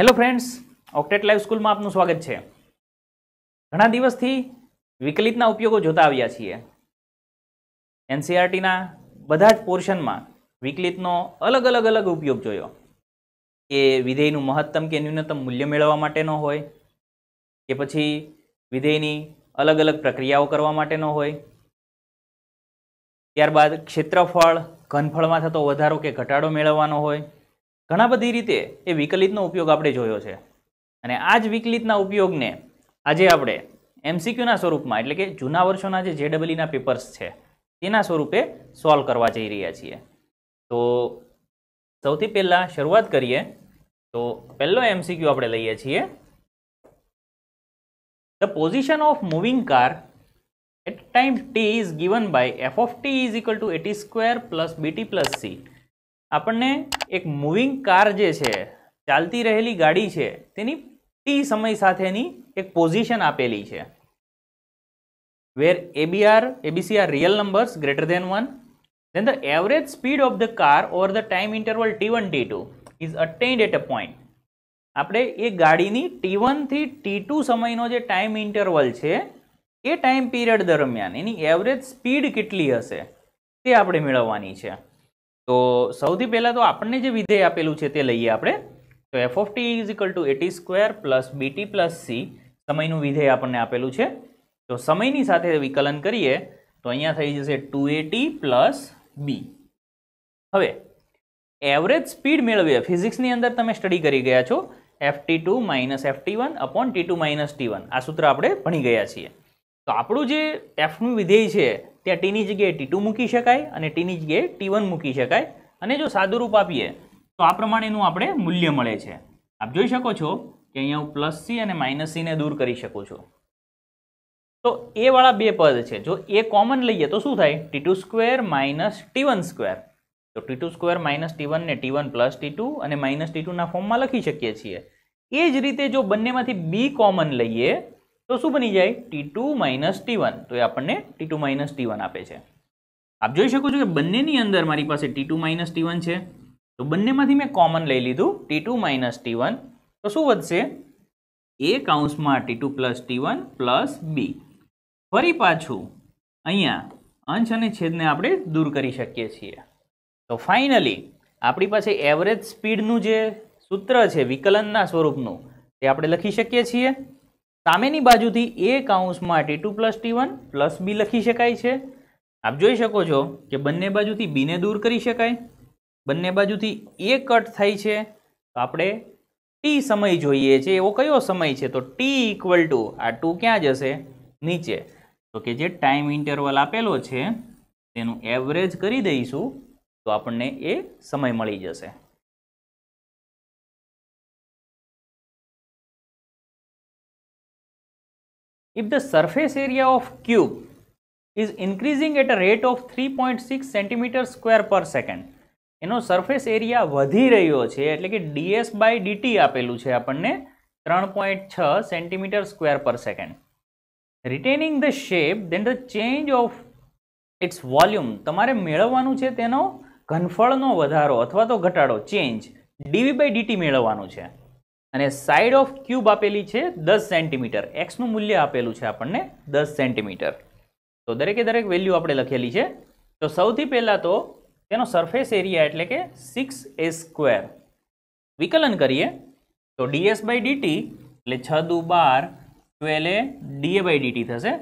Hello friends ઓક્ટેટ live સ્કૂલમાં આપનું સ્વાગત છે ઘણા દિવસથી વિકલિતના ઉપયોગો જોતા આવ્યા છીએ એનસીઆરટીના e બધા જ પોર્શનમાં વિકલિતનો અલગ અલગ અલગ ઉપયોગ જોયો કે વિધેયનું મહત્તમ કે ન્યૂનતમ મૂલ્ય મેળવવા માટેનો હોય કે પછી વિધેયની અલગ અલગ પ્રક્રિયાઓ કરવા માટેનો હોય ત્યારબાદ ક્ષેત્રફળ ઘનફળમાં થતો વધારો કે ઘટાડો મેળવવાનો હોય ઘણા બધી રીતે એ વિકલિતનો ઉપયોગ આપણે જોયો છે અને આ જ વિકલિતના ઉપયોગને આજે આપણે એમસીક્યુના સ્વરૂપમાં એટલે કે જૂના વર્ષોના જે જેડબલીના પેપર્સ છે તેના સ્વરૂપે સોલ્વ કરવા જઈ રહ્યા છીએ તો સૌથી પહેલાં શરૂઆત કરીએ તો પહેલો એમસીક્યુ આપણે લઈએ છીએ the position of moving car at time T is given by F of T is equal to AT square plus BT plus C આપણને એક મૂવિંગ કાર જે છે ચાલતી રહેલી ગાડી છે તેની ટી સમય સાથેની એક પોઝિશન આપેલી છે where ABR ABCR real numbers greater than one then the average speed of the car or the time interval t1 t2 is attained at a point આપણે એ ગાડીની t1 ટી ટુ સમયનો જે time interval છે એ time period દરમિયાન એની average speed કેટલી હશે તે આપણે મેળવવાની છે તો સૌથી પહેલાં તો આપણને જે વિધેય આપેલું છે તે લઈએ આપણે તો F of T is equal to AT square plus BT plus C સમયનું વિધેય આપણને આપેલું છે તો સમયની સાથે વિકલન કરીએ તો અહીંયા થઈ જશે ટુ એટી પ્લસ બી હવે એવરેજ સ્પીડ મેળવીએ ફિઝિક્સની અંદર તમે સ્ટડી કરી ગયા છો F T two minus F T one upon T two minus T one આ સૂત્ર આપણે ભણી ગયા છીએ તો આપણું જે એફનું વિધેય છે ત્યાં ટીની જગ્યાએ ટી મૂકી શકાય અને ટીની જગ્યાએ ટી મૂકી શકાય અને જો સાદુરૂપ આપીએ તો આ પ્રમાણેનું આપણે મૂલ્ય મળે છે આપ જોઈ શકો છો કે અહીંયા હું પ્લસ સી અને માઇનસ સીને દૂર કરી શકું છું તો એ વાળા બે પદ છે જો એ કોમન લઈએ તો શું થાય T two square minus T one square તો T two square minus T વનને T one plus T two અને માઇનસ ટી ટુના ફોર્મમાં લખી શકીએ છીએ એ જ રીતે જો બંનેમાંથી બી કોમન લઈએ તો શું બની જાય T two minus T one તો એ આપણને T two minus T one આપે છે આપ જોઈ શકો છો કે બંનેની અંદર મારી પાસે T two minus T one છે તો બંનેમાંથી મેં કોમન લઈ લીધું T two minus T one તો શું વધશે એ કાઉન્સમાં T two plus T one plus B ફરી પાછું અહીંયા અંશ અને છેદને આપણે દૂર કરી શકીએ છીએ તો ફાઇનલી આપણી પાસે એવરેજ સ્પીડનું જે સૂત્ર છે વિકલનના સ્વરૂપનું તે આપણે લખી શકીએ છીએ સામેની બાજુથી એ કાઉન્સમાં T two plus T one plus B લખી શકાય છે આપ જોઈ શકો છો કે બંને બાજુથી બીને દૂર કરી શકાય બંને બાજુથી એ કટ થાય છે તો આપણે ટી સમય જોઈએ છે એવો કયો સમય છે તો ટી ઇક્વલ ટુ આ ટુ ક્યાં જશે નીચે તો કે જે ટાઈમ ઇન્ટરવલ આપેલો છે તેનું એવરેજ કરી દઈશું તો આપણને એ સમય મળી જશે if the surface area of cube is increasing at a rate of 3.6 centimeter square per second એનો સરફેસ એરિયા વધી રહ્યો છે એટલે કે ડીએસ બાય ડીટી આપેલું છે આપણને ત્રણ પોઈન્ટ છ centimetre square per second retaining the shape then the change of its volume તમારે મેળવવાનું છે તેનો ઘનફળનો વધારો અથવા તો ઘટાડો ચેન્જ ડીવી બાય ડીટી મેળવવાનું છે અને સાઈડ ઓફ ક્યુબ આપેલી છે દસ સેન્ટીમીટર એક્સનું મૂલ્ય આપેલું છે આપણને દસ સેન્ટીમીટર તો દરેકે દરેક વેલ્યુ આપણે લખેલી છે તો સૌથી પહેલાં તો તેનો સરફેસ એરિયા એટલે કે સિક્સ એ સ્ક્વેર વિકલન કરીએ તો ડીએસ બાય ડીટી એટલે છ દુ બાર twelve A DA by DT થશે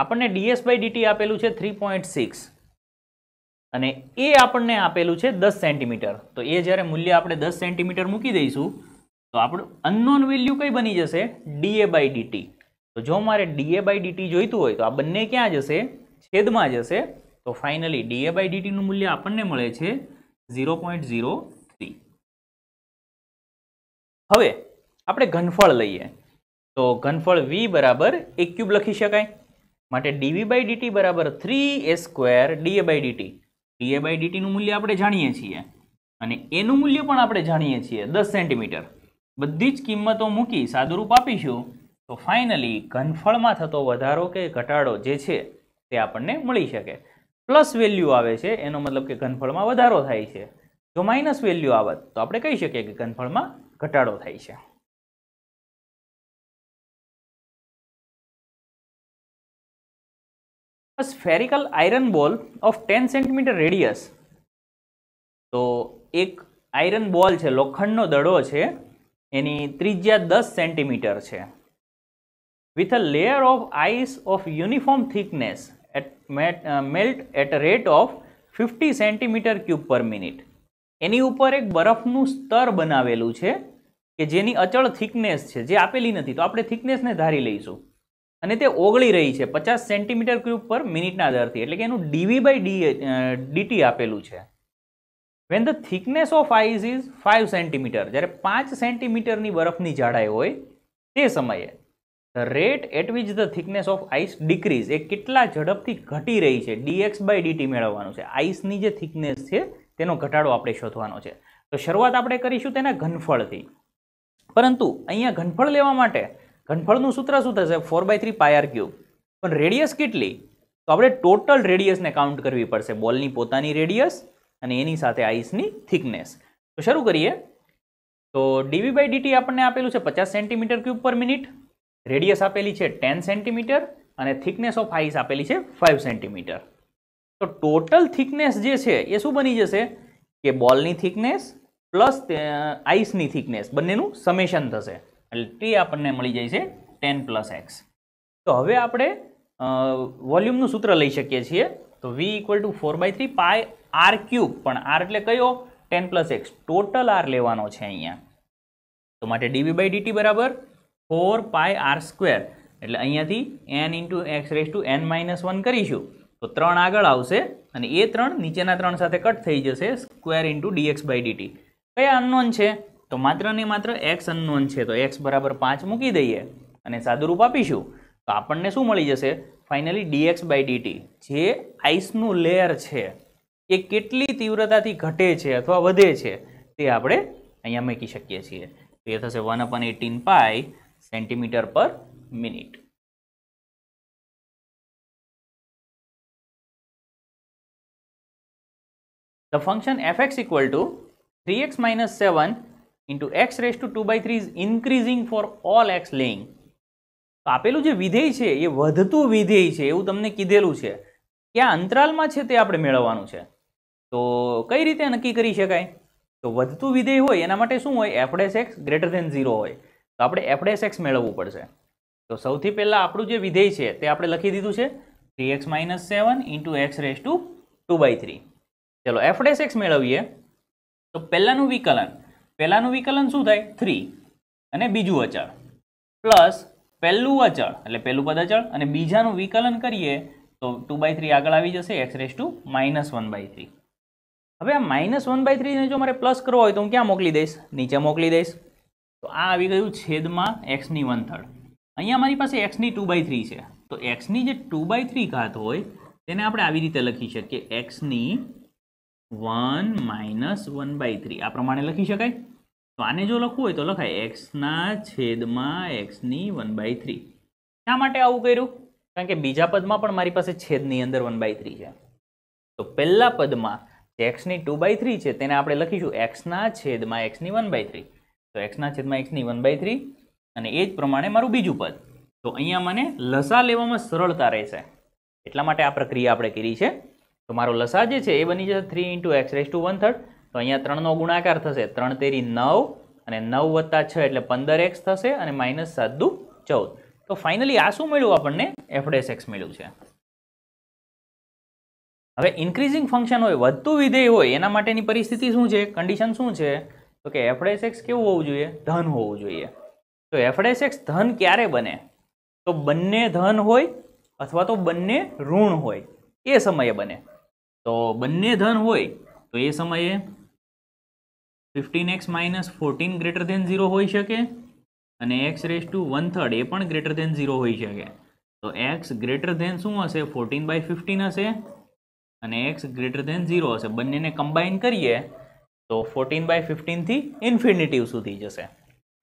આપણને ડીએસ બાય ડીટી આપેલું છે થ્રી પોઈન્ટ સિક્સ અને એ આપણને આપેલું છે દસ સેન્ટીમીટર તો એ જ્યારે મૂલ્ય આપણે દસ સેન્ટીમીટર મૂકી દઈશું તો આપણું અનનોન વેલ્યુ કઈ બની જશે ડીએ બાય ડીટી તો જો મારે ડીએ બાય ડીટી જોઈતું હોય તો આ બંને ક્યાં જશે છેદમાં જશે તો ફાઇનલી ડીએ બાય ડીટીનું મૂલ્ય આપણને મળે છે ઝીરો પોઈન્ટ ઝીરો થ્રી હવે આપણે ઘનફળ લઈએ તો ઘનફળ વી બરાબર એક ક્યુબ લખી શકાય માટે ડીવી બાય ડીટી બરાબર three A square DA by DT DA by ડીટીનું મૂલ્ય આપણે જાણીએ છીએ અને એનું મૂલ્ય પણ આપણે જાણીએ છીએ દસ સેન્ટીમીટર બધી જ કિંમતો મૂકી સાદુરૂપ આપીશું તો ફાઇનલી ઘનફળમાં થતો વધારો કે ઘટાડો જે છે તે આપણને મળી શકે પ્લસ વેલ્યુ આવે છે એનો મતલબ કે ઘનફળમાં વધારો થાય છે જો માઇનસ વેલ્યુ આવત તો આપણે કહી શકીએ કે ઘનફળમાં ઘટાડો થાય છે spherical iron ball of ten centimetre radius તો એક આયરન બોલ છે લોખંડનો દડો છે એની ત્રિજ્યા દસ સેન્ટીમીટર છે with a layer of ice of uniform thickness at met melt at rate of fifty centimetre cube per minute એની ઉપર એક બરફનું સ્તર બનાવેલું છે કે જેની અચળ થિકનેસ છે જે આપેલી નથી તો આપણે થિકનેસને ધારી લઈશું અને તે ઓગળી રહી છે પચાસ સેન્ટીમીટર ક્યુબ પર મિનિટના દરથી એટલે કે એનું ડીવી બાય ડી ડીટી આપેલું છે when the thickness of ice is five centimetre જ્યારે પાંચ સેન્ટીમીટરની બરફની જાડાઈ હોય તે સમયે the rate at which the thickness of ice decrease એ કેટલા ઝડપથી ઘટી રહી છે ડીએક્સ બાય ડીટી મેળવવાનું છે આઈસની જે થિકનેસ છે તેનો ઘટાડો આપણે શોધવાનો છે તો શરૂઆત આપણે કરીશું તેના ઘનફળથી પરંતુ અહીંયા ઘનફળ લેવા માટે ઘનફળનું સૂત્ર શું થશે four by three pi r cube પણ રેડિયસ કેટલી તો આપણે ટોટલ રેડિયસને કાઉન્ટ કરવી પડશે બોલની પોતાની રેડિયસ અને એની સાથે આઈસની થિકનેસ તો શરૂ કરીએ તો ડીવી બાય ડીટી આપણને આપેલું છે પચાસ centimetre cube per minute radius આપેલી છે ટેન સેન્ટીમીટર અને થિકનેસ ઓફ આઈસ આપેલી છે ફાઇવ સેન્ટીમીટર તો ટોટલ થિકનેસ જે છે એ શું બની જશે કે બોલની થિકનેસ પ્લસ આઈસની થિકનેસ બંનેનું સમેશન થશે એટલે ટી આપણને મળી જાય છે ટેન પ્લસ એક્સ તો હવે આપણે વોલ્યુમનું સૂત્ર લઈ શકીએ છીએ તો V equal to four by three pi R cube પણ આર એટલે કયો ten plus X total R લેવાનો છે અહીંયા તો માટે ડીવી બાય ડીટી બરાબર ફોર પાય આર સ્ક્વેર એટલે અહીંયાથી N into X raise to N minus one કરીશું તો ત્રણ આગળ આવશે અને એ ત્રણ નીચેના ત્રણ સાથે કટ થઈ જશે square into DX by DT કયા અનનોન છે તો માત્ર ને માત્ર એક્સ અનનોન છે તો એક્સ બરાબર પાંચ મૂકી દઈએ અને સાદુરૂપ આપીશું તો આપણને શું મળી જશે ફાઇનલી ડીએક્સ બાય ડીટી જે આઈસનું લેયર છે એ કેટલી તીવ્રતાથી ઘટે છે અથવા વધે છે તે આપણે અહીંયા મૂકી શકીએ છીએ તો એ થશે one upon eighteen pi centimetre per minute The function fx equal to 3x minus 7 into x raised to 2 by 3 is increasing for all x laying. તો આપેલું જે વિધેય છે એ વધતું વિધેય છે એવું તમને કીધેલું છે કે આ અંતરાલમાં છે તે આપણે મેળવવાનું છે તો કઈ રીતે નક્કી કરી શકાય તો વધતું વિધેય હોય એના માટે શું હોય F dash X greater than zero હોય તો આપણે એફડેસ એક્સ મેળવવું પડશે તો સૌથી પહેલાં આપણું જે વિધેય છે તે આપણે લખી દીધું છે three X minus seven into X raise to two by three ચલો એફડેસ એક્સ મેળવીએ તો પહેલાંનું વિકલન પહેલાંનું વિકલન શું થાય થ્રી અને બીજું અચળ પ્લસ પહેલું અચળ એટલે પહેલું પદ અચળ અને બીજાનું વિકલન કરીએ તો ટુ બાય થ્રી આગળ આવી જશે X raise to minus one by three હવે આ માઇનસ વન બાય થ્રીને જો મારે પ્લસ કરવો હોય તો હું ક્યાં મોકલી દઈશ નીચે મોકલી દઈશ તો આ આવી ગયું છેદમાં એક્સની વન થર્ડ અહીંયા મારી પાસે એક્સની ટુ બાય થ્રી છે તો એક્સની જે ટુ બાય થ્રી ઘાત હોય તેને આપણે આવી રીતે લખી શકીએ એક્સની one minus one by three આ પ્રમાણે લખી શકાય તો આને જો લખવું હોય તો લખાય એક્સના છેદમાં એક્સની વન બાય થ્રી શા માટે આવું કર્યું કારણ કે બીજા પદમાં પણ મારી પાસે છેદની અંદર વન બાય થ્રી છે તો પહેલાં પદમાં એક્સની ટુ બાય થ્રી છે તેને આપણે લખીશું એક્સના છેદમાં એક્સની વન બાય થ્રી તો એક્સના છેદમાં એક્સની વન બાય થ્રી અને એ જ પ્રમાણે મારું બીજું પદ તો અહીંયા મને લસા લેવામાં સરળતા રહેશે એટલા માટે આ પ્રક્રિયા આપણે કરી છે તો મારો લસા જે છે એ બની જશે three into X raise to one third તો અહીંયા ત્રણનો ગુણાકાર થશે ત્રણ તેરી નવ અને નવ વત્તા છ એટલે પંદર એક્સ થશે અને માઇનસ સાત દુ ચૌદ તો ફાઇનલી આ શું મળ્યું આપણને એફડેસ એક્સ મળ્યું છે હવે ઇન્ક્રીઝિંગ ફંક્શન હોય વધતું વિધેય હોય એના માટેની પરિસ્થિતિ શું છે કન્ડિશન શું છે તો કે એફડેસ એક્સ કેવું હોવું જોઈએ ધન હોવું જોઈએ તો એફડેસ એક્સ ધન ક્યારે બને તો બંને ધન હોય અથવા તો બંને ઋણ હોય એ સમયે બને તો બંને ધન હોય તો એ સમયે fifteen X minus fourteen greater than zero હોઈ શકે અને X raise to one third એ પણ ગ્રેટર ધેન ઝીરો હોઈ શકે તો એક્સ ગ્રેટર ધેન શું હશે ફોર્ટીન બાય ફિફ્ટીન હશે અને એક્સ ગ્રેટર દેન ઝીરો હશે બંનેને કમ્બાઈન કરીએ તો ફોર્ટીન બાય ફિફ્ટીનથી ઇન્ફિનિટીવ સુધી જશે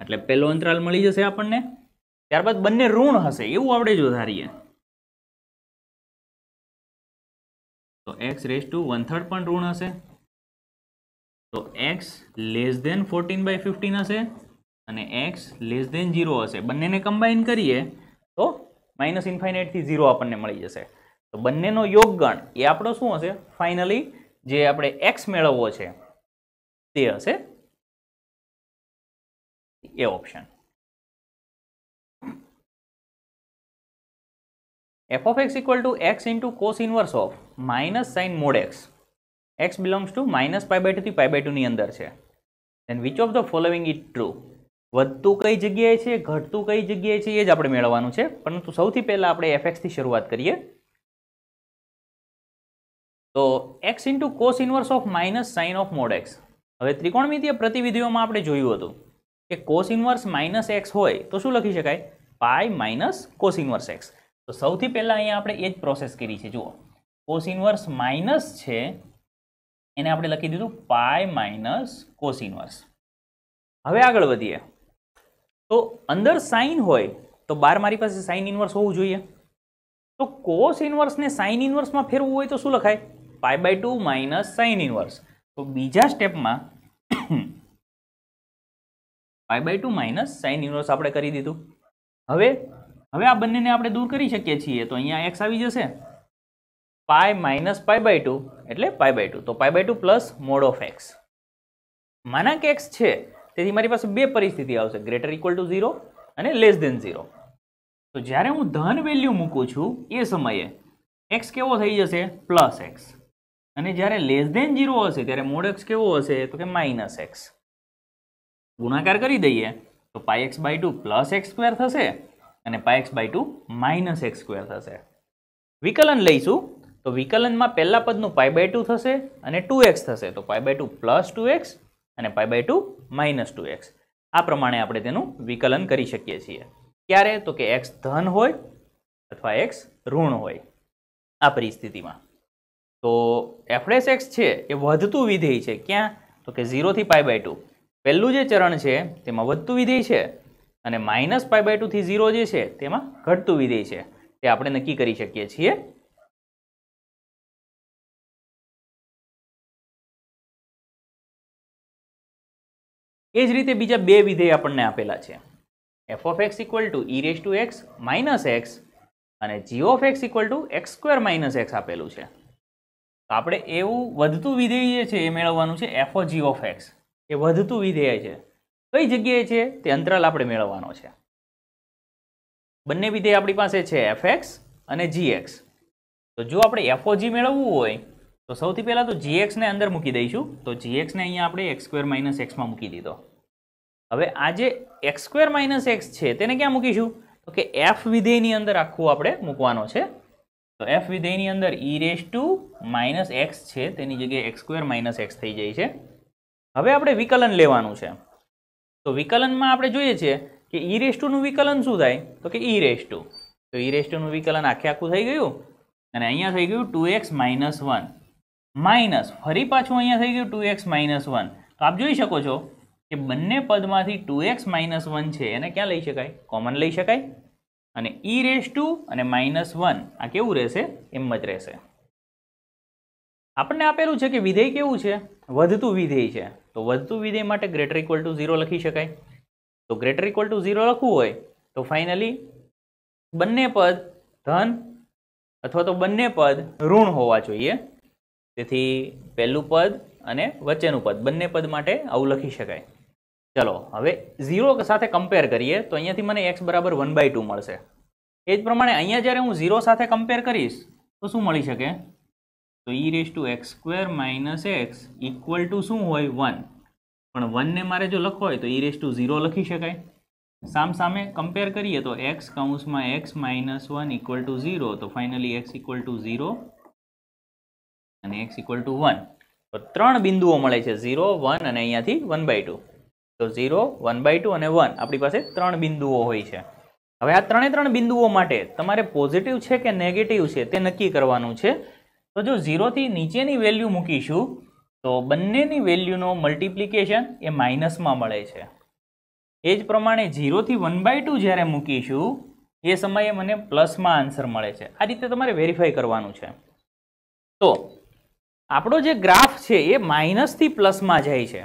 એટલે પહેલો અંતરાલ મળી જશે આપણને ત્યારબાદ બંને ઋણ હશે એવું આપણે જો ધારીએ તો X raise to one third પણ ઋણ હશે તો X less than fourteen by fifteen હશે અને એક્સ લેસ દેન ઝીરો હશે બંનેને કમ્બાઈન કરીએ તો માઇનસ ઇન્ફાઇનાઇટથી ઝીરો આપણને મળી જશે તો બંનેનો યોગ ગણ એ આપણો શું હશે ફાઇનલી જે આપણે એક્સ મેળવવો છે તે હશે એ option F of x equal to X into cos inverse of minus sine mod X X belongs to minus pi by ટુથી પાય બાય ટુની અંદર છે then which of the following it true વધતું કઈ જગ્યાએ છે ઘટતું કઈ જગ્યાએ છે એ જ આપણે મેળવવાનું છે પરંતુ સૌથી પહેલાં આપણે એફએક્સથી શરૂઆત કરીએ તો X into cos inverse of minus sine of mod X હવે ત્રિકોણમિતીય પ્રતિવિધિઓમાં આપણે જોયું હતું કે કોસ ઇન્વર્સ માઇનસ એક્સ હોય તો શું લખી શકાય pi minus cos inverse X તો સૌથી પહેલાં અહીંયા આપણે એ જ પ્રોસેસ કરી છે જુઓ કોસ ઇન્વર્સ માઇનસ છે એને આપણે લખી દીધું પાય માઇનસ કોસ ઇન્વર્સ હવે આગળ વધીએ તો અંદર સાઇન હોય તો બાર મારી પાસે સાઇન ઇન્વર્સ હોવું જોઈએ તો કોસ ઇન્વર્સને સાઇન ઇન્વર્સમાં ફેરવું હોય તો શું લખાય pi by two minus sine inverse તો બીજા સ્ટેપમાં pi by two minus sine inverse આપણે કરી દીધું હવે હવે આ બંનેને આપણે દૂર કરી શકીએ છીએ તો અહીંયા એક્સ આવી જશે pi minus pi by two એટલે પાય બાય ટુ તો pi by two plus mod of X માના કે એક્સ છે તેથી મારી પાસે બે પરિસ્થિતિ આવશે ગ્રેટર ઇક્વલ ટુ ઝીરો અને લેસ દેન ઝીરો તો જ્યારે હું ધન વેલ્યુ મૂકું છું એ સમયે એક્સ કેવો થઈ જશે પ્લસ એક્સ અને જ્યારે લેસ દેન ઝીરો હશે ત્યારે મોડ એક્સ કેવો હશે તો કે માઇનસ એક્સ ગુણાકાર કરી દઈએ તો pi X by two plus X square થશે અને pi X by two minus X square થશે વિકલન લઈશું તો વિકલનમાં પહેલા પદનું પાય બાય ટુ થશે અને ટુ એક્સ થશે તો pi by two plus two X અને pi by two minus two X આ પ્રમાણે આપણે તેનું વિકલન કરી શકીએ છીએ ક્યારે તો કે એક્સ ધન હોય અથવા એક્સ ઋણ હોય આ પરિસ્થિતિમાં તો એફડેસ એક્સ છે એ વધતું વિધેય છે ક્યાં તો કે ઝીરોથી પાય બાય ટુ પહેલું જે ચરણ છે તેમાં વધતું વિધેય છે અને માઇનસ પાય બાય ટુથી ઝીરો જે છે તેમાં ઘટતું વિધેય છે તે આપણે નક્કી કરી શકીએ છીએ એ જ રીતે બીજા બે વિધેય આપણને આપેલા છે F of x equal to E raise to x minus X અને G of x equal to X square minus X આપેલું છે તો આપણે એવું વધતું વિધેય જે છે એ મેળવવાનું છે એફઓ જી ઓફ એક્સ એ વધતું વિધેય છે કઈ જગ્યાએ છે તે અંતરાલ આપણે મેળવવાનો છે બંને વિધેય આપણી પાસે છે એફ એક્સ અને જી એક્સ તો જો આપણે એફઓ જી મેળવવું હોય તો સૌથી પહેલાં તો જી એક્સને અંદર મૂકી દઈશું તો જી એક્સને અહીંયા આપણે એક્સ સ્ક્વેર માઇનસ એક્સમાં મૂકી દીધો હવે આ જે એક્સ સ્ક્વેર માઇનસ એક્સ છે તેને ક્યાં મૂકીશું તો કે એફ વિધેયની અંદર આખું આપણે મૂકવાનો છે તો એફ વિધેયની અંદર E raise to minus X છે તેની જગ્યાએ એક્સ સ્ક્વેર માઇનસ એક્સ થઈ જાય છે હવે આપણે વિકલન લેવાનું છે તો વિકલનમાં આપણે જોઈએ છીએ કે ઈ રેસ ટુનું વિકલન શું થાય તો કે ઈ રેસ ટુ તો ઈ રેસ ટુનું વિકલન આખે આખું થઈ ગયું અને અહીંયા થઈ ગયું two x minus one minus ફરી પાછું અહીંયા થઈ ગયું ટુ એક્સ માઇનસ વન તો આપ જોઈ શકો છો કે બંને પદમાંથી ટુ એક્સ માઇનસ વન છે એને ક્યાં લઈ શકાય કોમન લઈ શકાય અને ઈ રેસ ટુ અને માઇનસ વન આ કેવું રહેશે એમ જ રહેશે આપણને આપેલું છે કે વિધેય કેવું છે વધતું વિધેય છે તો વધતું વિધેય માટે ગ્રેટર ઇક્વલ ટુ ઝીરો લખી શકાય તો ગ્રેટર ઇક્વલ ટુ ઝીરો લખવું હોય તો ફાઇનલી બંને પદ ધન અથવા તો બંને પદ ઋણ હોવા જોઈએ તેથી પહેલું પદ અને વચ્ચેનું પદ બંને પદ માટે આવું લખી શકાય ચલો હવે ઝીરો સાથે કમ્પેર કરીએ તો અહીંયાથી મને એક્સ બરાબર વન બાય ટુ મળશે એ જ પ્રમાણે અહીંયા જ્યારે હું ઝીરો સાથે કમ્પેર કરીશ તો શું મળી શકે તો E raise to X square minus X equal to શું હોય વન પણ વનને મારે જો લખવો હોય તો ઈ રેસ ટુ ઝીરો લખી શકાય સામ સામે કમ્પેર કરીએ તો એક્સ કાઉન્સમાં x minus one equal to zero તો finally x equal to zero અને એક્સ ઇક્વલ ટુ વન તો ત્રણ બિંદુઓ મળે છે ઝીરો વન અને અહીંયાથી વન બાય ટુ તો ઝીરો વન બાય ટુ અને વન આપણી પાસે ત્રણ બિંદુઓ હોય છે હવે આ ત્રણે ત્રણ બિંદુઓ માટે તમારે પોઝિટિવ છે કે નેગેટિવ છે તે નક્કી કરવાનું છે તો જો ઝીરોથી નીચેની વેલ્યુ મૂકીશું તો બંનેની વેલ્યુનો મલ્ટિપ્લિકેશન એ માઇનસમાં મળે છે એ જ પ્રમાણે ઝીરોથી વન બાય ટુ જ્યારે મૂકીશું એ સમયે મને પ્લસમાં આન્સર મળે છે આ રીતે તમારે વેરીફાઈ કરવાનું છે તો આપણો જે ગ્રાફ છે એ માઇનસથી પ્લસમાં જાય છે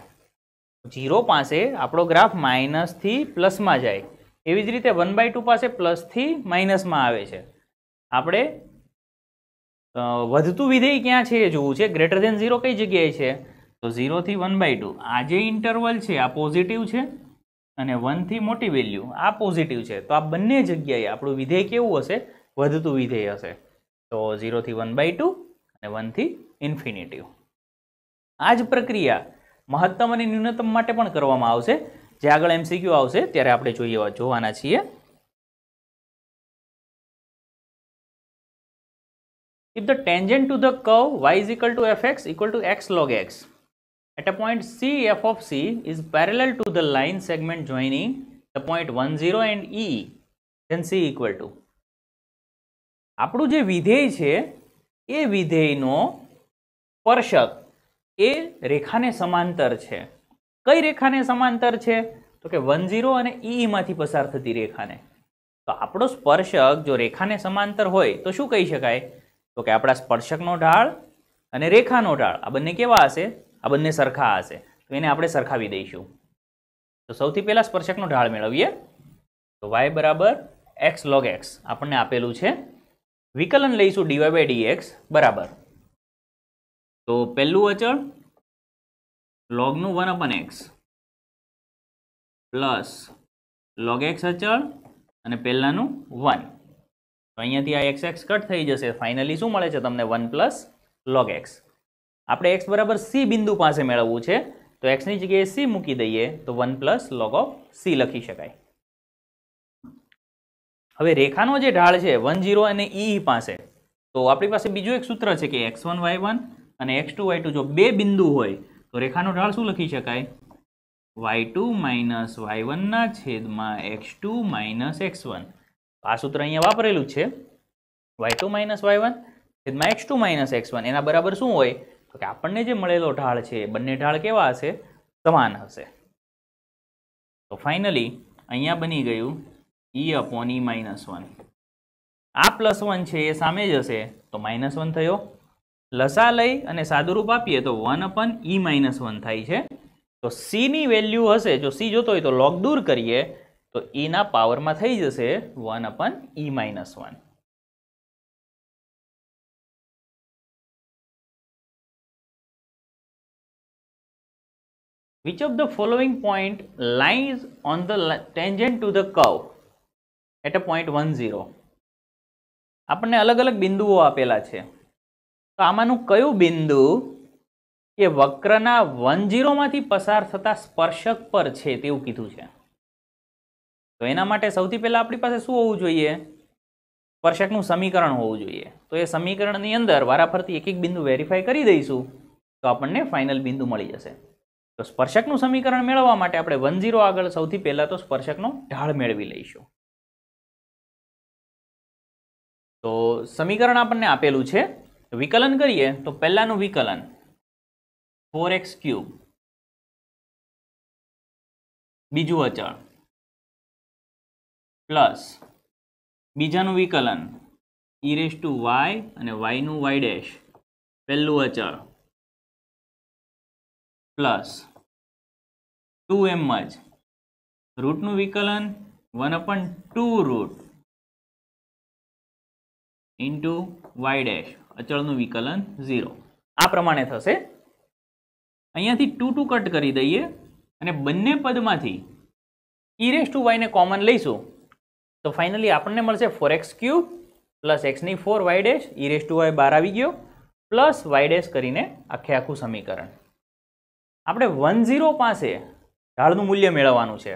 ઝીરો પાસે આપણો ગ્રાફ માઇનસથી પ્લસમાં જાય એવી જ રીતે વન બાય ટુ પાસે પ્લસથી માઇનસમાં આવે છે આપણે વધતું વિધેય ક્યાં છે એ જોવું છે ગ્રેટર દેન ઝીરો કઈ જગ્યાએ છે તો ઝીરોથી વન બાય ટુ આ જે ઇન્ટરવલ છે આ પોઝિટિવ છે અને વનથી મોટી વેલ્યુ આ પોઝિટિવ છે તો આ બંને જગ્યાએ આપણું વિધેય કેવું હશે વધતું વિધેય હશે તો ઝીરોથી વન બાય ટુ અને વનથી ઇન્ફિનિટિવ આ જ પ્રક્રિયા મહત્તમ અને ન્યૂનતમ માટે પણ કરવામાં આવશે જે આગળ એમસીક્યુ આવશે ત્યારે આપણે જોઈએ જોવાના છીએ if the tangent to the curve y is equal to fx equal to x log x at a point c f of c is parallel to the line segment joining the point 1 0 and e then c equal to આપણું જે વિધેય છે એ વિધેયનો સ્પર્શક એ રેખાને સમાંતર છે કઈ રેખાને સમાંતર છે તો કે વન ઝીરો અને ઈમાંથી પસાર થતી રેખાને તો આપણો સ્પર્શક જો રેખાને સમાંતર હોય તો શું કહી શકાય તો કે આપણા સ્પર્શકનો ઢાળ અને રેખાનો ઢાળ આ બંને કેવા હશે આ બંને સરખા હશે તો એને આપણે સરખાવી દઈશું તો સૌથી પહેલાં સ્પર્શકનો ઢાળ મેળવીએ તો વાય બરાબર એક્સ લોગ એક્સ આપણને આપેલું છે વિકલન લઈશું ડીવાય બાય ડીએક્સ બરાબર તો પહેલું અચળ લોગનું one upon x plus log x અચળ અને પહેલાંનું વન તો અહીંયાથી આ એક્સ એક્સ કટ થઈ જશે ફાઇનલી શું મળે છે તમને વન પ્લસ લોગ એક્સ આપણે એક્સ બરાબર સી બિંદુ પાસે મેળવવું છે તો એક્સની જગ્યાએ સી મૂકી દઈએ તો one plus log of C લખી શકાય હવે રેખાનો જે ઢાળ છે વન જીરો અને ઈ e પાસે તો આપણી પાસે બીજું એક સૂત્ર છે કે એક્સ વન વાય વન અને એક્સ ટુ વાય ટુ જો બે બિંદુ હોય તો રેખાનો ઢાળ શું લખી શકાય વાય ટુ માઇનસ વાય વનના છેદમાં x two minus x one આ સૂત્ર અહીંયા વાપરેલું છે y two minus y one છેદમાં x two minus x one એના બરાબર શું હોય તો કે આપણને જે મળેલો ઢાળ છે બંને ઢાળ કેવા હશે સમાન હશે તો ફાઇનલી અહીંયા બની ગયું e upon e minus one આ પ્લસ વન છે એ સામે જ હશે તો માઇનસ વન થયો લસા લઈ અને સાદુરૂપ આપીએ તો one upon e minus one થાય છે તો સીની વેલ્યુ હશે જો સી જોતો હોય તો લોગ દૂર કરીએ તો ઈના પાવરમાં થઈ જશે one upon e minus one which of the following point lies on the to the curve at a a one zero આપણને અલગ અલગ બિંદુઓ આપેલા છે તો આમાંનું કયું બિંદુ કે વક્રના વન જીરોમાંથી પસાર થતા સ્પર્શક પર છે તેવું કીધું છે તો એના માટે સૌથી પહેલાં આપણી પાસે શું હોવું જોઈએ સ્પર્શકનું સમીકરણ હોવું જોઈએ તો એ સમીકરણની અંદર વારાફરતી એક એક બિંદુ વેરીફાઈ કરી દઈશું તો આપણને ફાઇનલ બિંદુ મળી જશે તો સ્પર્શકનું સમીકરણ મેળવવા માટે આપણે વન ઝીરો આગળ સૌથી પહેલાં તો સ્પર્શકનો ઢાળ મેળવી લઈશું તો સમીકરણ આપણને આપેલું છે વિકલન કરીએ તો પહેલાંનું વિકલન ફોર એક્સ ક્યુબ બીજું અચળ પ્લસ બીજાનું વિકલન ઇરેશ ટુ વાય અને વાયનું વાય ડેશ પહેલું અચળ પ્લસ ટુ એમ જ રૂટનું વિકલન one upon two root into y dash અચળનું વિકલન ઝીરો આ પ્રમાણે થશે અહીંયાથી ટુ ટુ કટ કરી દઈએ અને બંને પદમાંથી ઇરેસ ટુ વાયને કોમન લઈશું તો ફાઇનલી આપણને મળશે ફોર એક્સ ક્યુબ પ્લસ એક્સની four y dash e raise to y બહાર આવી ગયો પ્લસ વાય ડેશ કરીને આખે આખું સમીકરણ આપણે વન ઝીરો પાસે ઢાળનું મૂલ્ય મેળવવાનું છે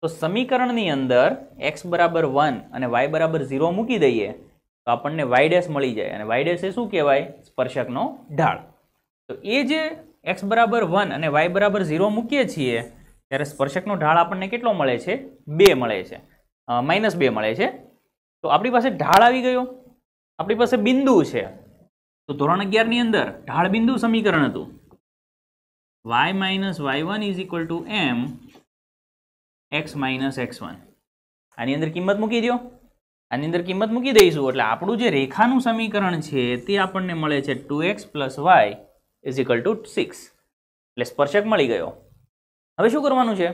તો સમીકરણની અંદર એક્સ બરાબર વન અને વાય બરાબર ઝીરો મૂકી દઈએ તો આપણને વાયડેસ મળી જાય અને વાયડેસ એ શું કહેવાય સ્પર્શકનો ઢાળ તો એ જે એક્સ બરાબર વન અને વાય બરાબર ઝીરો મૂકીએ છીએ ત્યારે સ્પર્શકનો ઢાળ આપણને કેટલો મળે છે બે મળે છે માઇનસ બે મળે છે તો આપણી પાસે ઢાળ આવી ગયો આપણી પાસે બિંદુ છે તો ધોરણ અગિયારની અંદર ઢાળ બિંદુ સમીકરણ હતું y minus y one is equal to m x minus x one આની અંદર કિંમત મૂકી દો આની અંદર કિંમત મૂકી દઈશું એટલે આપણું જે રેખાનું સમીકરણ છે તે આપણને મળે છે two x plus y is equal to six એટલે સ્પર્શક મળી ગયો હવે શું કરવાનું છે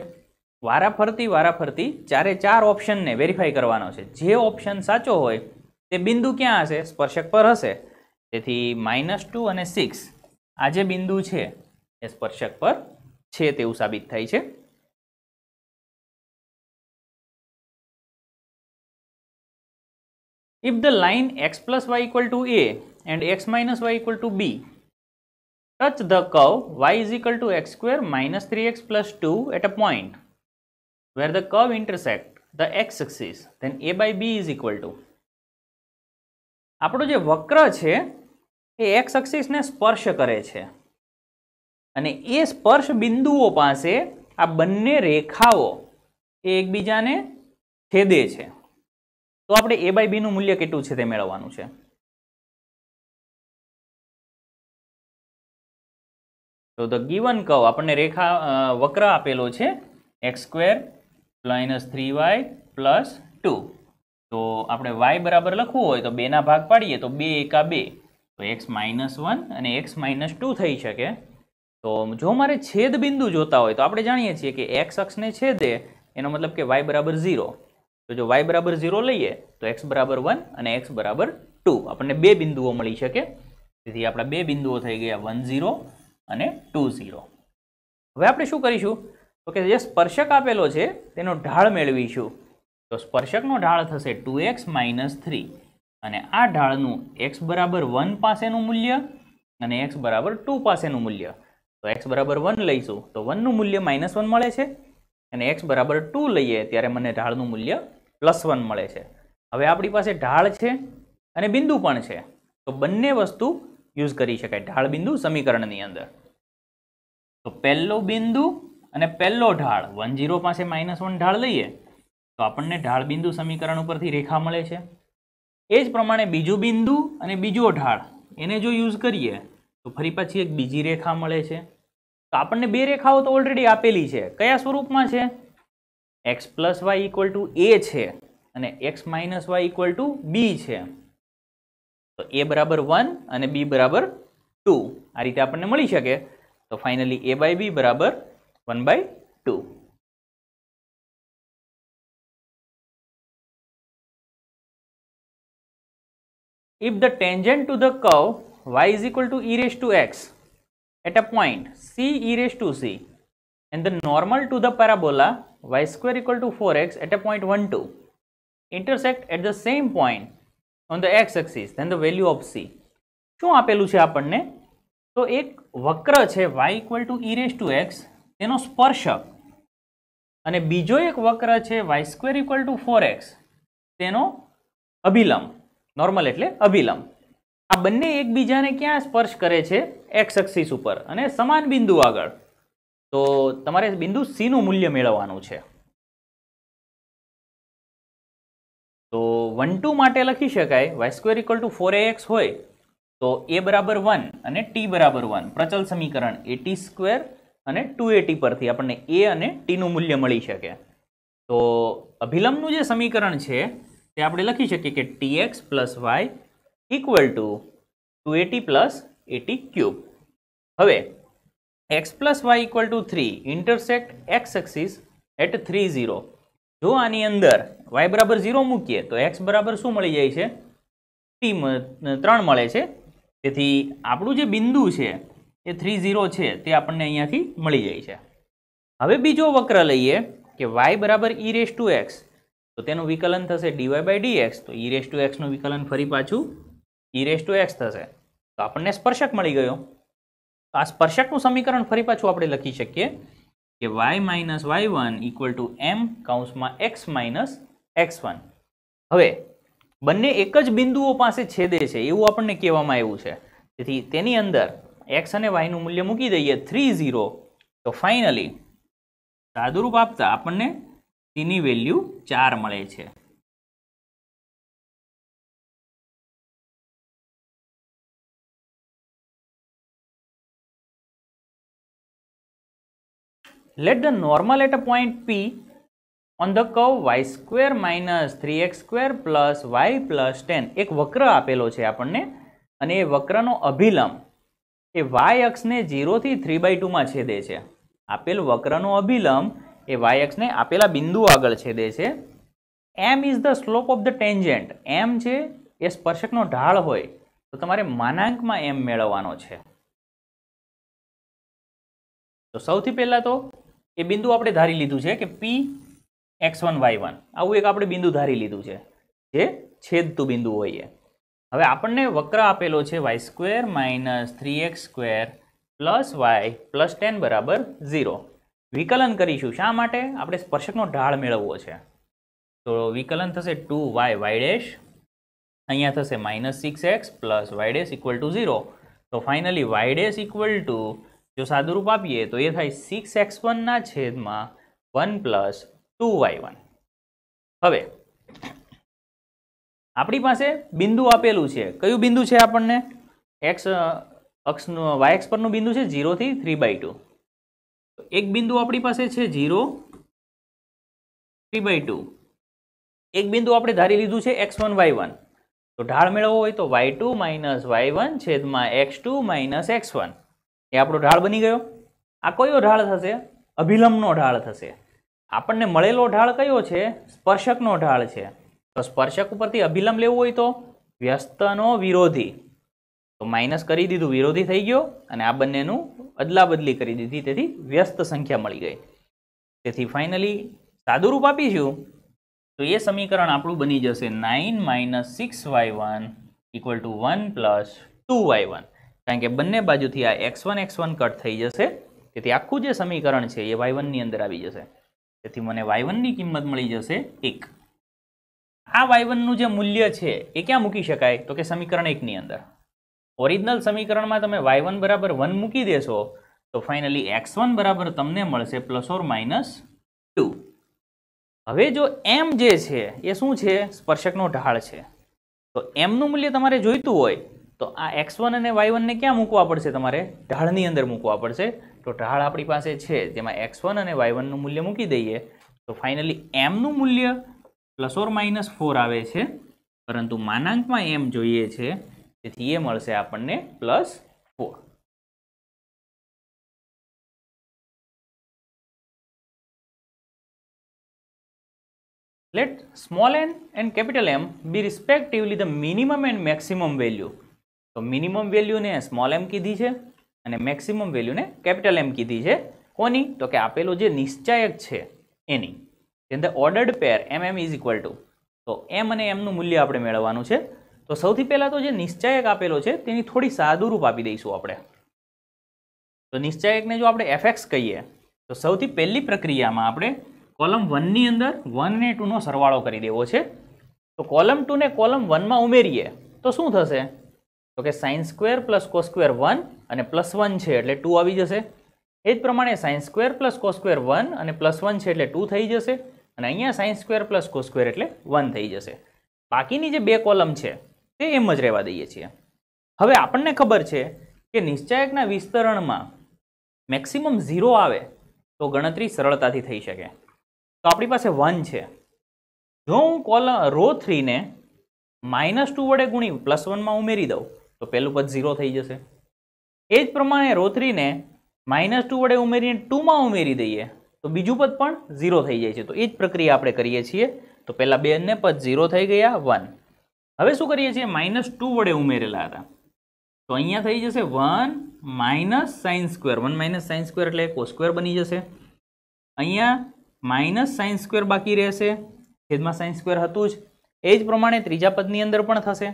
વારા ફરતી વારા ફરતી ચારે ચાર ઓપ્શનને વેરીફાઈ કરવાનો છે જે ઓપ્શન સાચો હોય તે બિંદુ ક્યાં હશે સ્પર્શક પર હશે તેથી માઇનસ ટુ અને સિક્સ આ જે બિંદુ છે એ સ્પર્શક પર છે તેવું સાબિત થાય છે if the line x plus y equal to a and x minus y equal to b touch the curve y is equal to x square minus 3x plus 2 at a point where the curve intersect the x axis then a by b is equal to આપણો જે વક્ર છે એ x અક્ષિસને સ્પર્શ કરે છે અને એ સ્પર્શ બિંદુઓ પાસે આ બંને રેખાઓ એ એકબીજાને છેદે છે તો આપણે એ બાય બીનું મૂલ્ય કેટલું છે તે મેળવવાનું છે તો ધ ગીવન કવ આપણને રેખા વક્ર આપેલો છે x square minus three y plus two તો આપણે વાય બરાબર લખવું હોય તો બેના ભાગ પાડીએ તો બે એકા બે તો એક્સ માઇનસ વન અને એક્સ માઇનસ ટુ થઈ શકે તો જો મારે છેદ બિંદુ જોતા હોય તો આપણે જાણીએ છીએ કે એક્સ અક્ષને છેદે એનો મતલબ કે વાય બરાબર ઝીરો તો જો વાય બરાબર ઝીરો લઈએ તો એક્સ બરાબર વન અને એક્સ બરાબર ટુ આપણને બે બિંદુઓ મળી શકે તેથી આપણા બે બિંદુઓ થઈ ગયા વન ઝીરો અને ટુ ઝીરો હવે આપણે શું કરીશું તો કે જે સ્પર્શક આપેલો છે તેનો ઢાળ મેળવીશું તો સ્પર્શકનો ઢાળ થશે ટુ એક્સ માઇનસ થ્રી અને આ ઢાળનું એક્સ બરાબર વન પાસેનું મૂલ્ય અને એક્સ બરાબર ટુ પાસેનું મૂલ્ય તો એક્સ બરાબર વન લઈશું તો વનનું મૂલ્ય માઇનસ વન મળે છે અને એક્સ બરાબર ટુ લઈએ ત્યારે મને ઢાળનું મૂલ્ય પ્લસ વન મળે છે હવે આપણી પાસે ઢાળ છે અને બિંદુ પણ છે તો બંને વસ્તુ યુઝ કરી શકાય ઢાળ બિંદુ સમીકરણની અંદર તો પહેલો બિંદુ અને પહેલો ઢાળ વન જીરો પાસે માઇનસ વન ઢાળ લઈએ તો આપણને ઢાળ બિંદુ સમીકરણ ઉપરથી રેખા મળે છે એ જ પ્રમાણે બીજું બિંદુ અને બીજો ઢાળ એને જો યુઝ કરીએ તો ફરી પછી એક બીજી રેખા મળે છે તો આપણને બે રેખાઓ તો ઓલરેડી આપેલી છે કયા સ્વરૂપમાં છે x plus y equal to a છે અને x minus y equal to b છે તો એ બરાબર વન અને બી બરાબર ટુ આ રીતે આપણને મળી શકે તો ફાઇનલી એ બાય બી બરાબર one by two if the tangent to the curve y is equal to e raised to x at a point c e raised to c and the normal to the parabola y square equal to 4x at a point 1, 2 intersect at the same point on the x axis then the value of c શું આપેલું છે આપણને તો એક વક્ર છે y equal to E raise to x તેનો સ્પર્શક અને બીજો એક વક્ર છે y square equal to four x તેનો અભિલંબ નોર્મલ એટલે અભિલંબ આ બંને એકબીજાને ક્યાં સ્પર્શ કરે છે એક્સ અક્ષિસ ઉપર અને સમાન બિંદુ આગળ તો તમારે બિંદુ સીનું મૂલ્ય મેળવવાનું છે તો વન ટુ માટે લખી શકાય y square equal to four x હોય તો એ બરાબર વન અને ટી બરાબર વન પ્રચલ સમીકરણ એટી સ્ક્વેર અને ટુ એટી પરથી આપણને એ અને ટીનું મૂલ્ય મળી શકે તો અભિલંબનું જે સમીકરણ છે તે આપણે લખી શકીએ કે t x plus y equal to two a t plus a t cube હવે x plus y equal to three intersect x axis at three zero જો આની અંદર વાય બરાબર ઝીરો મૂકીએ તો એક્સ બરાબર શું મળી જાય છે ટી ત્રણ મળે છે તેથી આપણું જે બિંદુ છે એ થ્રી ઝીરો છે તે આપણને અહીંયાથી મળી જાય છે હવે બીજો વક્ર લઈએ કે વાય બરાબર ઈ રેસ ટુ એક્સ તો તેનું વિકલન થશે ડીવાય બાય ડી એક્સ તો ઈ રેસ ટુ એક્સનું વિકલન ફરી પાછું ઈ રેસ ટુ એક્સ થશે તો આપણને સ્પર્શક મળી ગયો આ સ્પર્શકનું સમીકરણ ફરી પાછું આપણે લખી શકીએ કે y minus y one equal to m કાઉન્સમાં એક્સ માઇનસ એક્સ વન હવે બંને એક જ બિંદુઓ પાસે છેદે છે એવું આપણને કહેવામાં આવ્યું છે તેથી તેની અંદર એક્સ અને વાયનું મૂલ્ય મૂકી દઈએ થ્રી ઝીરો તો ફાઇનલી સાદુરૂપ આપતા આપણને તેની વેલ્યુ ચાર મળે છે let the normal at a point P on the curve y square minus 3x square plus y plus 10 એક વક્ર આપેલો છે આપણને અને એ વક્રનો અભિલંબ એ y અક્ષને 0 થી 3 બાય ટુમાં છેદે છે આપેલ વક્રનો અભિલંબ એ y અક્ષને આપેલા બિંદુ આગળ છેદે છે m is the slope of the tangent m છે એ સ્પર્શકનો ઢાળ હોય તો તમારે માનાંકમાં m મેળવવાનો છે તો સૌથી પહેલાં તો એ બિંદુ આપણે ધારી લીધું છે કે P x one y one આવું એક આપણે બિંદુ ધારી લીધું છે જે છેદતું બિંદુ હોઈએ હવે આપણને વક્ર આપેલો છે y square minus three x square plus y plus ten બરાબર ઝીરો વિકલન કરીશું શા માટે આપણે સ્પર્શકનો ઢાળ મેળવવો છે તો વિકલન થશે ટુ વાય વાય અહીંયા થશે minus six x plus y equal to zero તો ફાઇનલી વાય ઇક્વલ ટુ જો સાદુરૂપ આપીએ તો એ થાય સિક્સ એક્સ વનના છેદમાં one plus two y one હવે આપણી પાસે બિંદુ આપેલું છે કયું બિંદુ છે આપણને એક્સ અક્ષનું વાય એક્સ પરનું બિંદુ છે ઝીરોથી થ્રી બાય ટુ એક બિંદુ આપણી પાસે છે જીરો થ્રી બાય ટુ એક બિંદુ આપણે ધારી લીધું છે એક્સ વન વાય વન તો ઢાળ મેળવવો હોય તો y two minus y one છેદમાં x two minus x one એ આપણો ઢાળ બની ગયો આ કયો ઢાળ થશે અભિલંબનો ઢાળ થશે આપણને મળેલો ઢાળ કયો છે સ્પર્શકનો ઢાળ છે તો સ્પર્શક ઉપરથી અભિલંબ લેવું હોય તો વ્યસ્તનો વિરોધી તો માઇનસ કરી દીધું વિરોધી થઈ ગયો અને આ બંનેનું અદલા બદલી કરી દીધી તેથી વ્યસ્ત સંખ્યા મળી ગઈ તેથી ફાઇનલી સાદું રૂપ આપીશું તો એ સમીકરણ આપણું બની જશે nine minus six y one equal to one plus two y one કારણ કે બંને બાજુથી આ x one x one cut થઈ જશે તેથી આખું જે સમીકરણ છે એ વાય વનની અંદર આવી જશે તેથી મને વાય વનની કિંમત મળી જશે એક આ વાય વનનું જે મૂલ્ય છે એ ક્યાં મૂકી શકાય તો કે સમીકરણ એકની અંદર ઓરિજિનલ સમીકરણમાં તમે વાય વન બરાબર વન મૂકી દેશો તો ફાઇનલી એક્સ વન બરાબર તમને મળશે પ્લસ ઓર માઇનસ ટુ હવે જો એમ જે છે એ શું છે સ્પર્શકનો ઢાળ છે તો એમનું મૂલ્ય તમારે જોઈતું હોય તો આ એક્સ વન અને વાય વનને ક્યાં મૂકવા પડશે તમારે ઢાળની અંદર મૂકવા પડશે તો ઢાળ આપણી પાસે છે તેમાં એક્સ વન અને વાય વનનું મૂલ્ય મૂકી દઈએ તો ફાઇનલી એમનું મૂલ્ય પ્લસ ઓર માઇનસ ફોર આવે છે પરંતુ માનાંકમાં એમ જોઈએ છે તેથી એ મળશે આપણને plus four let small n and capital M be respectively the minimum and maximum value તો મિનિમમ વેલ્યુને સ્મોલ એમ કીધી છે અને મેક્સિમમ વેલ્યુને કેપિટલ એમ કીધી છે કોની તો કે આપેલો જે નિશ્ચાયક છે એની જેમ the ordered pair m m is equal to તો એમ અને એમનું મૂલ્ય આપણે મેળવવાનું છે તો સૌથી પહેલાં તો જે નિશ્ચાયક આપેલો છે તેની થોડી સાદુરૂપ આપી દઈશું આપણે તો નિશ્ચાયકને જો આપણે એફએક્સ કહીએ તો સૌથી પહેલી પ્રક્રિયામાં આપણે કોલમ વનની અંદર વન અને ટુનો સરવાળો કરી દેવો છે તો કોલમ ટુને કોલમ વનમાં ઉમેરીએ તો શું થશે તો કે sines square plus cos square one અને પ્લસ વન છે એટલે ટુ આવી જશે એ જ પ્રમાણે sines square plus cos square one અને પ્લસ વન છે એટલે ટુ થઈ જશે અને અહીંયા sines square plus cos square એટલે વન થઈ જશે બાકીની જે બે કોલમ છે તે એમ જ રહેવા દઈએ છીએ હવે આપણને ખબર છે કે નિશ્ચાયકના વિસ્તરણમાં મેક્સિમમ ઝીરો આવે તો ગણતરી સરળતાથી થઈ શકે તો આપણી પાસે વન છે જો હું કોલ રો થ્રીને માઇનસ ટુ વડે ગુણી પ્લસ વનમાં ઉમેરી દઉં તો પહેલું પદ ઝીરો થઈ જશે એ જ પ્રમાણે રોથરીને માઇનસ ટુ વડે ઉમેરીને ટુમાં ઉમેરી દઈએ તો બીજું પદ પણ ઝીરો થઈ જાય છે તો એ જ પ્રક્રિયા આપણે કરીએ છીએ તો પહેલાં બેને પદ ઝીરો થઈ ગયા વન હવે શું કરીએ છીએ માઇનસ ટુ વડે ઉમેરેલા હતા તો અહીંયા થઈ જશે one minus sine square one minus sine square એટલે કો સ્ક્વેર બની જશે અહીંયા માઇનસ સાઇન સ્ક્વેર બાકી રહેશે છેદમાં સાઇન સ્ક્વેર હતું જ એ જ પ્રમાણે ત્રીજા પદની અંદર પણ થશે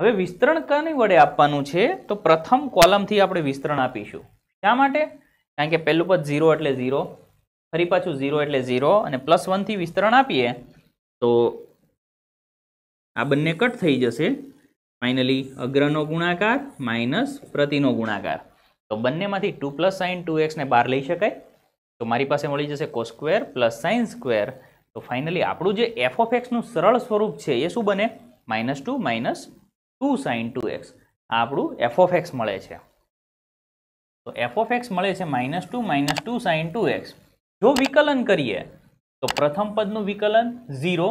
હવે વિસ્તરણ કની વડે આપવાનું છે તો પ્રથમ કોલમથી આપણે વિસ્તરણ આપીશું શા માટે કારણ કે પહેલું પદ ઝીરો એટલે ઝીરો ફરી પાછું ઝીરો એટલે ઝીરો અને પ્લસ વનથી વિસ્તરણ આપીએ તો આ બંને કટ થઈ જશે ફાઇનલી અગ્રનો ગુણાકાર માઇનસ પ્રતિનો ગુણાકાર તો બંનેમાંથી ટુ પ્લસ સાઇન ટુ એક્સને બહાર લઈ શકાય તો મારી પાસે મળી જશે cos square plus sine square તો ફાઇનલી આપણું જે એફ ઓફ એક્સનું સરળ સ્વરૂપ છે એ શું બને minus two minus two sine two x આપણું એફ ઓફ એક્સ મળે છે તો એફ ઓફ એક્સ મળે છે minus two minus two sine two x જો વિકલન કરીએ તો પ્રથમ પદનું વિકલન ઝીરો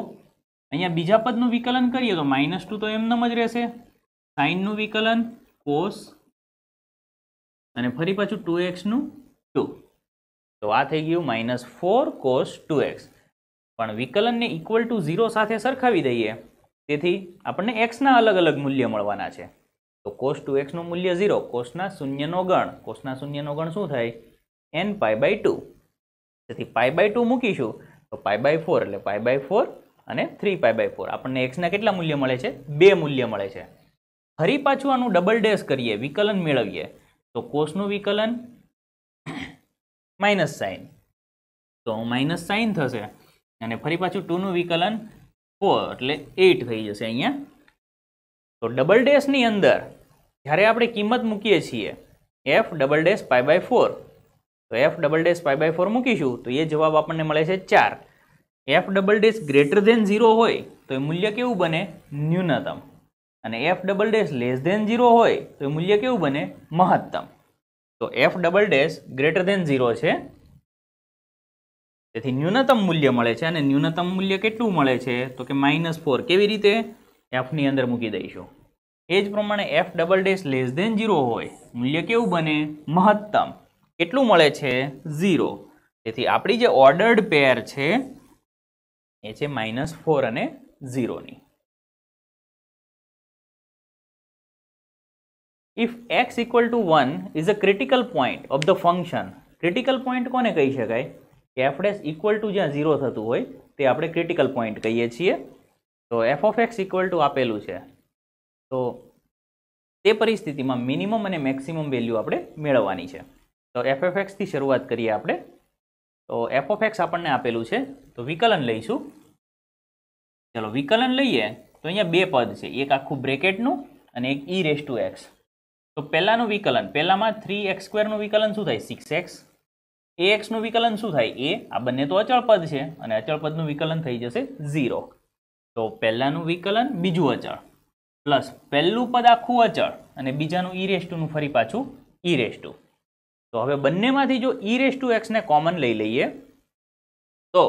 અહીંયા બીજા પદનું વિકલન કરીએ તો માઇનસ ટુ તો એમનેમ જ રહેશે સાઇનનું વિકલન કોસ અને ફરી પાછું ટુ એક્સનું ટુ તો આ થઈ ગયું minus four cos two x પણ વિકલનને ઇક્વલ ટુ ઝીરો સાથે સરખાવી દઈએ તેથી આપણને એક્સના અલગ અલગ મૂલ્ય મળવાના છે તો કોસ ટુ એક્સનું મૂલ્ય ઝીરો કોસના શૂન્યનો ગણ કોસના શૂન્યનો ગણ શું થાય એન પાય બાય ટુ તેથી પાય બાય ટુ મૂકીશું તો પાય બાય ફોર એટલે પાય બાય ફોર અને થ્રી પાય બાય ફોર આપણને એક્સના કેટલા મૂલ્ય મળે છે બે મૂલ્ય મળે છે ફરી પાછું આનું ડબલ ડેશ કરીએ વિકલન મેળવીએ તો કોસનું વિકલન માઇનસ સાઇન તો માઇનસ સાઇન થશે અને ફરી પાછું ટુનું વિકલન ફોર એટલે એઇટ થઈ જશે અહીંયા તો ડબલ ડેશની અંદર જ્યારે આપણે કિંમત મૂકીએ છીએ f double dash pi by four તો f double dash pi by four મૂકીશું તો એ જવાબ આપણને મળે છે ચાર f double dash greater than zero હોય તો એ મૂલ્ય કેવું બને ન્યૂનતમ અને f double dash less than zero હોય તો એ મૂલ્ય કેવું બને મહત્તમ તો f double dash greater than zero છે તેથી ન્યૂનતમ મૂલ્ય મળે છે અને ન્યૂનતમ મૂલ્ય કેટલું મળે છે તો કે માઇનસ ફોર કેવી રીતે એફની અંદર મૂકી દઈશું એ જ પ્રમાણે f double dash less than zero હોય મૂલ્ય કેવું બને મહત્તમ કેટલું મળે છે ઝીરો તેથી આપણી જે ઓર્ડર્ડ પેર છે એ છે માઇનસ ફોર અને ઝીરોની if x equal to one is a critical point of the function critical point કોને કહી શકાય કે એફ ડેશ ઇક્વલ ટુ જ્યાં ઝીરો થતું હોય તે આપણે ક્રિટિકલ પોઈન્ટ કહીએ છીએ તો F of x equal to આપેલું છે તો તે પરિસ્થિતિમાં મિનિમમ અને મેક્સિમમ વેલ્યુ આપણે મેળવવાની છે તો એફ ઓફ એક્સથી શરૂઆત કરીએ આપણે તો એફ ઓફ એક્સ આપણને આપેલું છે તો વિકલન લઈશું ચલો વિકલન લઈએ તો અહીંયા બે પદ છે એક આખું બ્રેકેટનું અને એક ઈ રેસ ટુ એક્સ તો પહેલાંનું વિકલન પહેલાંમાં થ્રી એક્સ સ્ક્વેરનું વિકલન શું થાય સિક્સ એક્સ એ એક્સનું વિકલન શું થાય એ આ બંને તો અચળ પદ છે અને અચળ પદનું વિકલન થઈ જશે ઝીરો તો પહેલાંનું વિકલન બીજું અચળ પ્લસ પહેલું પદ આખું અચળ અને બીજાનું ઈ e રેસ્ટુનું ફરી પાછું ઈ e રેસ્ટુ તો હવે બંનેમાંથી જો ઈ રેસ્ટુ એક્સને કોમન લઈ લઈએ તો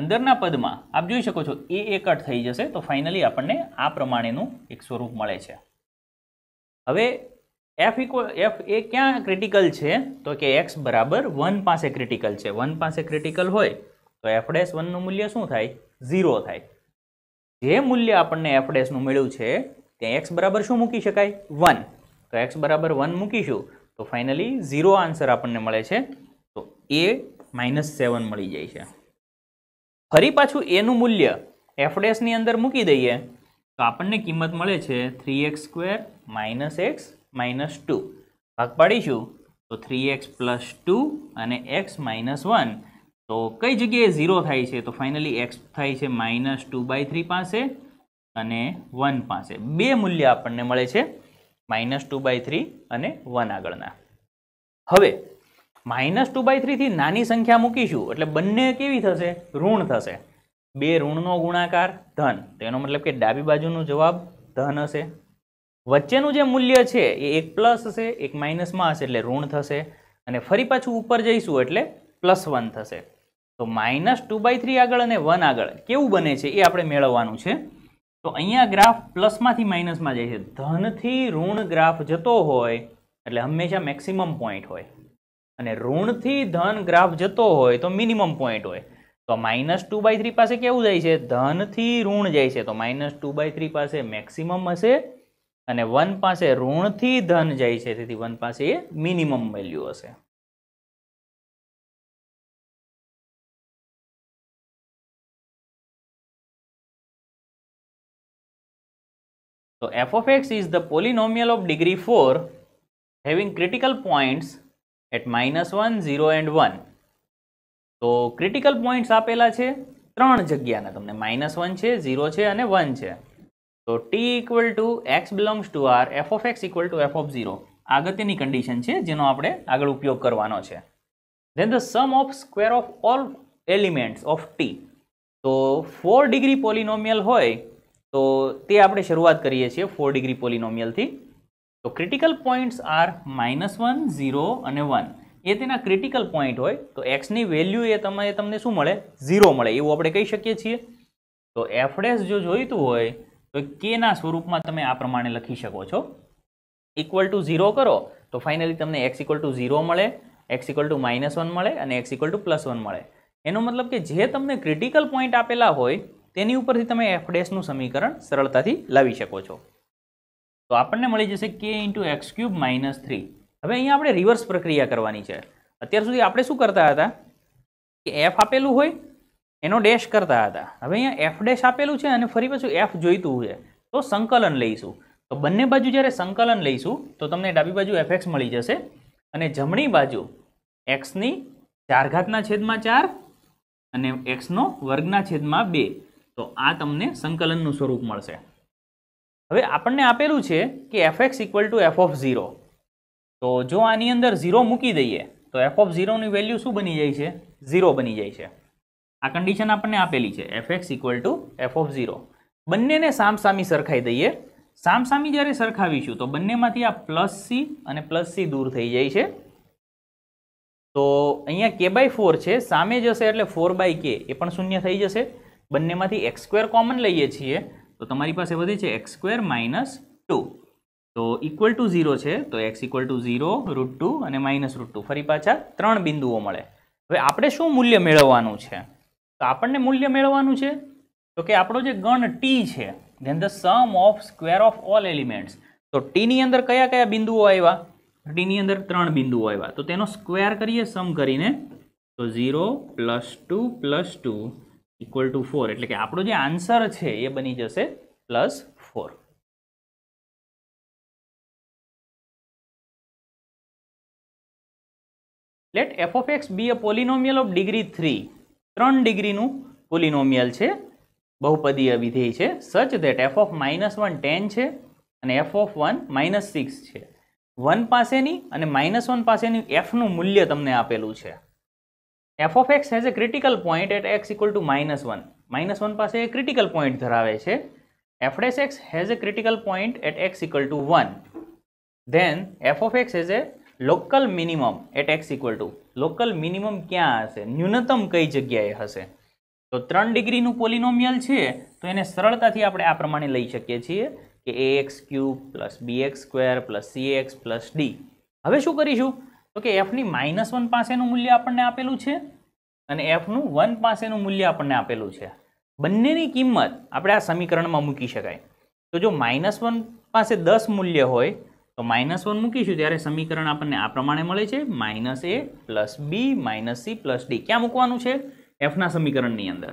અંદરના પદમાં આપ જોઈ શકો છો એ એકટ થઈ જશે તો ફાઇનલી આપણને આ પ્રમાણેનું એક સ્વરૂપ મળે છે હવે એફ ઇક્વલ એફ એ ક્યાં ક્રિટિકલ છે તો કે એક્સ બરાબર વન પાસે ક્રિટિકલ છે વન પાસે ક્રિટિકલ હોય તો એફ ડેસ વનનું મૂલ્ય શું થાય ઝીરો થાય જે મૂલ્ય આપણને એફડેસનું ડેસનું મળ્યું છે ત્યાં એક્સ બરાબર શું મૂકી શકાય વન તો એક્સ બરાબર વન મૂકીશું તો ફાઇનલી ઝીરો આન્સર આપણને મળે છે તો એ માઇનસ સેવન મળી જાય છે ફરી પાછું એનું મૂલ્ય એફડેસની અંદર મૂકી દઈએ તો આપણને કિંમત મળે છે three x square minus x minus two ભાગ પાડીશું તો થ્રી એક્સ પ્લસ ટુ અને એક્સ માઇનસ વન તો કઈ જગ્યાએ ઝીરો થાય છે તો ફાઇનલી એક્સ થાય છે માઇનસ ટુ બાય થ્રી પાસે અને વન પાસે બે મૂલ્ય આપણને મળે છે માઇનસ ટુ બાય થ્રી અને વન આગળના હવે માઇનસ ટુ બાય થ્રીથી નાની સંખ્યા મૂકીશું એટલે બંને કેવી થશે ઋણ થશે બે ઋણનો ગુણાકાર ધન તેનો મતલબ કે ડાબી બાજુનો જવાબ ધન હશે વચ્ચેનું જે મૂલ્ય છે એ એક પ્લસ હશે એક માઇનસમાં હશે એટલે ઋણ થશે અને ફરી પાછું ઉપર જઈશું એટલે પ્લસ વન થશે તો માઇનસ ટુ બાય થ્રી આગળ અને વન આગળ કેવું બને છે એ આપણે મેળવવાનું છે તો અહીંયા ગ્રાફ પ્લસમાંથી માઇનસમાં જાય છે ધનથી ઋણ ગ્રાફ જતો હોય એટલે હંમેશા મેક્સિમમ પોઈન્ટ હોય અને ઋણથી ધન ગ્રાફ જતો હોય તો મિનિમમ પોઈન્ટ હોય તો માઇનસ ટુ બાય થ્રી પાસે કેવું જાય છે ધનથી ઋણ જાય છે તો માઇનસ ટુ બાય થ્રી પાસે મેક્સિમમ હશે અને વન પાસે ઋણથી ધન જાય છે તેથી વન પાસે એ મિનિમમ વેલ્યુ હશે તો f of x is the polynomial of degree 4 having critical points at minus 1, 0 and 1. તો ક્રિટિકલ પોઈન્ટ્સ આપેલા છે ત્રણ જગ્યાના તમને માઇનસ વન છે ઝીરો છે અને વન છે તો T equal to x belongs to R f of x equal to f of zero અગત્યની કન્ડિશન છે જેનો આપણે આગળ ઉપયોગ કરવાનો છે then the sum of square of all elements of T તો ફોર ડિગ્રી પોલિનોમિયલ હોય તો તે આપણે શરૂઆત કરીએ છીએ ફોર ડિગ્રી પોલિનોમિયલથી તો critical points are minus one zero અને વન એ તેના ક્રિટિકલ પોઈન્ટ હોય તો એક્સની વેલ્યુ એ તમે તમને શું મળે ઝીરો મળે એવું આપણે કહી શકીએ છીએ તો એફડેસ જો જોઈતું હોય તો કેના સ્વરૂપમાં તમે આ પ્રમાણે લખી શકો છો ઇક્વલ ટુ ઝીરો કરો તો ફાઇનલી તમને એક્સ ઇક્વલ ટુ ઝીરો મળે x equal to minus one મળે અને x equal to plus one મળે એનો મતલબ કે જે તમને ક્રિટિકલ પોઈન્ટ આપેલા હોય તેની ઉપરથી તમે એફ ડેશનું સમીકરણ સરળતાથી લાવી શકો છો તો આપણને મળી જશે કે into x cube minus three હવે અહીંયા આપણે રિવર્સ પ્રક્રિયા કરવાની છે અત્યાર સુધી આપણે શું કરતા હતા કે એફ આપેલું હોય એનો ડેશ કરતા હતા હવે અહીંયા એફ ડેશ આપેલું છે અને ફરી પાછું એફ જોઈતું છે તો સંકલન લઈશું તો બંને બાજુ જ્યારે સંકલન લઈશું તો તમને ડાબી બાજુ એફ મળી જશે અને જમણી બાજુ એક્સની ચાર ઘાતના છેદમાં ચાર અને એક્સનો વર્ગના છેદમાં બે તો આ તમને સંકલનનું સ્વરૂપ મળશે હવે આપણને આપેલું છે કે f x equal to f of zero તો જો આની અંદર ઝીરો મૂકી દઈએ તો એફ ઓફ ઝીરોની વેલ્યુ શું બની જાય છે ઝીરો બની જાય છે આ કન્ડિશન આપણને આપેલી છે f x equal to f of zero બંનેને સામસામી સરખાઈ દઈએ સામસામી જ્યારે સરખાવીશું તો બંનેમાંથી આ પ્લસ સી અને પ્લસ સી દૂર થઈ જાય છે તો અહીંયા કે બાય ફોર છે સામે જશે એટલે ફોર બાય કે એ પણ શૂન્ય થઈ જશે બંનેમાંથી એક્સ સ્ક્વેર કોમન લઈએ છીએ તો તમારી પાસે વધે છે એક્સ સ્ક્વેર માઇનસ ટુ તો ઇક્વલ ટુ ઝીરો છે તો x equal to zero root two અને માઇનસ રૂટ ટુ ફરી પાછા ત્રણ બિંદુઓ મળે હવે આપણે શું મૂલ્ય મેળવવાનું છે તો આપણને મૂલ્ય મેળવવાનું છે તો કે આપણો જે ગણ ટી છે then the sum of square of all elements તો ટીની અંદર કયા કયા બિંદુઓ આવ્યા ટીની અંદર ત્રણ બિંદુઓ આવ્યા તો તેનો સ્ક્વેર કરીએ સમ કરીને તો zero plus two plus two equal to four એટલે કે આપણો જે આન્સર છે એ બની જશે plus four let f of x be a polynomial of degree 3 ત્રણ ડિગ્રીનું પોલિનોમિયલ છે બહુપદીય વિધેય છે such that f of minus one ten છે અને f of one minus six છે વન પાસેની અને માઇનસ વન પાસેની એફનું મૂલ્ય તમને આપેલું છે F of x has a critical point at x equal to minus one minus one પાસે એ ક્રિટિકલ પોઈન્ટ ધરાવે છે f does x has a critical point at x equal to one then f of x has a local minimum at x equal to local minimum ક્યાં હશે ન્યૂનતમ કઈ જગ્યાએ હશે તો ત્રણ ડિગ્રીનું પોલિનોમિયલ છે તો એને સરળતાથી આપણે આ પ્રમાણે લઈ શકીએ છીએ કે a x cube plus b x square plus c x plus d હવે શું કરીશું તો કે એફની માઇનસ વન પાસેનું મૂલ્ય આપણને આપેલું છે અને એફનું વન પાસેનું મૂલ્ય આપણને આપેલું છે બંનેની કિંમત આપણે આ સમીકરણમાં મૂકી શકાય તો જો માઇનસ વન પાસે દસ મૂલ્ય હોય તો માઇનસ વન મૂકીશું ત્યારે સમીકરણ આપણને આ પ્રમાણે મળે છે minus a plus b minus c plus d ક્યાં મૂકવાનું છે એફના સમીકરણની અંદર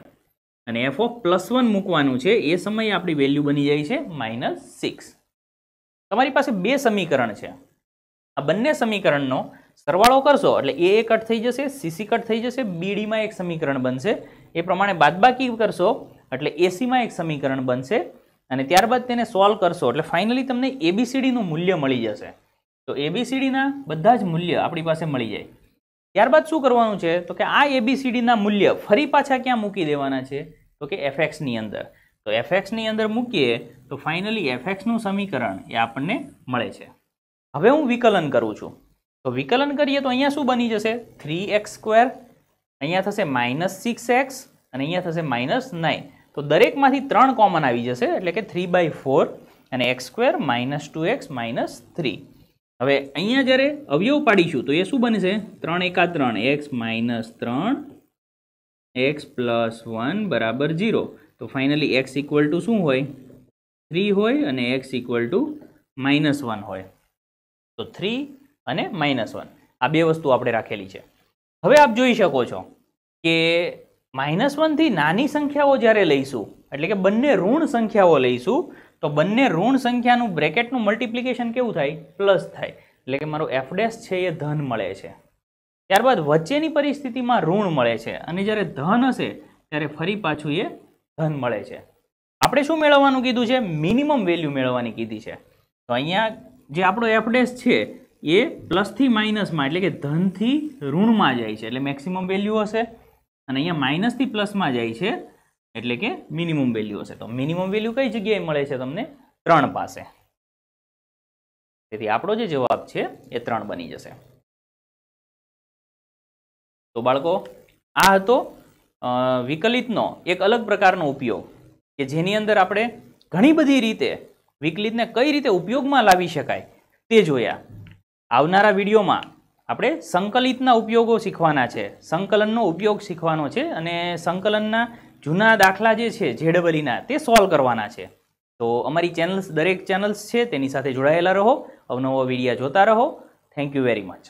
અને એફ ઓફ પ્લસ વન મૂકવાનું છે એ સમયે આપણી વેલ્યુ બની જાય છે માઇનસ સિક્સ તમારી પાસે બે સમીકરણ છે આ બંને સમીકરણનો સરવાળો કરશો એટલે એ એ કટ થઈ જશે સીસી કટ થઈ જશે બીડીમાં એક સમીકરણ બનશે એ પ્રમાણે બાદબાકી કરશો એટલે એસીમાં એક સમીકરણ બનશે અને ત્યારબાદ તેને સોલ્વ કરશો એટલે ફાઇનલી તમને એબીસીડીનું મૂલ્ય મળી જશે તો એબીસીડીના બધા જ મૂલ્ય આપણી પાસે મળી જાય ત્યારબાદ શું કરવાનું છે તો કે આ એબીસીડીના મૂલ્ય ફરી પાછા ક્યાં મૂકી દેવાના છે તો કે એફએક્સની અંદર તો એફએક્સની અંદર મૂકીએ તો ફાઇનલી એફએક્સનું સમીકરણ એ આપણને મળે છે હવે હું વિકલન કરું છું તો વિકલન કરીએ તો અહીંયા શું બની જશે થ્રી એક્સ સ્ક્વેર અહીંયા થશે માઇનસ સિક્સ એક્સ અને અહીંયા થશે માઇનસ નાઇન તો દરેકમાંથી ત્રણ કોમન આવી જશે એટલે કે થ્રી બાય ફોર અને x square minus two x minus three હવે અહીંયા જ્યારે અવયવ પાડીશું તો એ શું બનશે ત્રણ એકા ત્રણ એક્સ માઇનસ ત્રણ એક્સ પ્લસ વન બરાબર ઝીરો તો ફાઇનલી એક્સ ઇક્વલ ટુ શું હોય થ્રી હોય અને x equal to minus one હોય તો થ્રી અને માઇનસ વન આ બે વસ્તુ આપણે રાખેલી છે હવે આપ જોઈ શકો છો કે માઇનસ વનથી નાની સંખ્યાઓ જ્યારે લઈશું એટલે કે બંને ઋણ સંખ્યાઓ લઈશું તો બંને ઋણ સંખ્યાનું બ્રેકેટનું મલ્ટિપ્લિકેશન કેવું થાય પ્લસ થાય એટલે કે મારું એફડેસ છે એ ધન મળે છે ત્યારબાદ વચ્ચેની પરિસ્થિતિમાં ઋણ મળે છે અને જ્યારે ધન હશે ત્યારે ફરી પાછું એ ધન મળે છે આપણે શું મેળવવાનું કીધું છે મિનિમમ વેલ્યુ મેળવવાની કીધી છે તો અહીંયા જે આપણો એફડેસ છે એ પ્લસથી માઇનસમાં એટલે કે ધનથી ઋણમાં જાય છે એટલે મેક્સિમમ વેલ્યુ હશે અને અહીંયા માઇનસથી પ્લસમાં જાય છે એટલે કે મિનિમમ વેલ્યુ હશે તો મિનિમમ વેલ્યુ કઈ જગ્યાએ મળે છે તમને ત્રણ પાસે તેથી આપણો જે જવાબ છે એ ત્રણ બની જશે તો બાળકો આ હતો વિકલિતનો એક અલગ પ્રકારનો ઉપયોગ કે જેની અંદર આપણે ઘણી બધી રીતે વિકલિતને કઈ રીતે ઉપયોગમાં લાવી શકાય તે જોયા આવનારા વિડીયોમાં આપણે સંકલિતના ઉપયોગો શીખવાના છે સંકલનનો ઉપયોગ શીખવાનો છે અને સંકલનના જૂના દાખલા જે છે જેડબલીના તે સોલ્વ કરવાના છે તો અમારી ચેનલ્સ દરેક ચેનલ્સ છે તેની સાથે જોડાયેલા રહો અવનવો વિડીયા જોતા રહો થેન્ક યુ વેરી મચ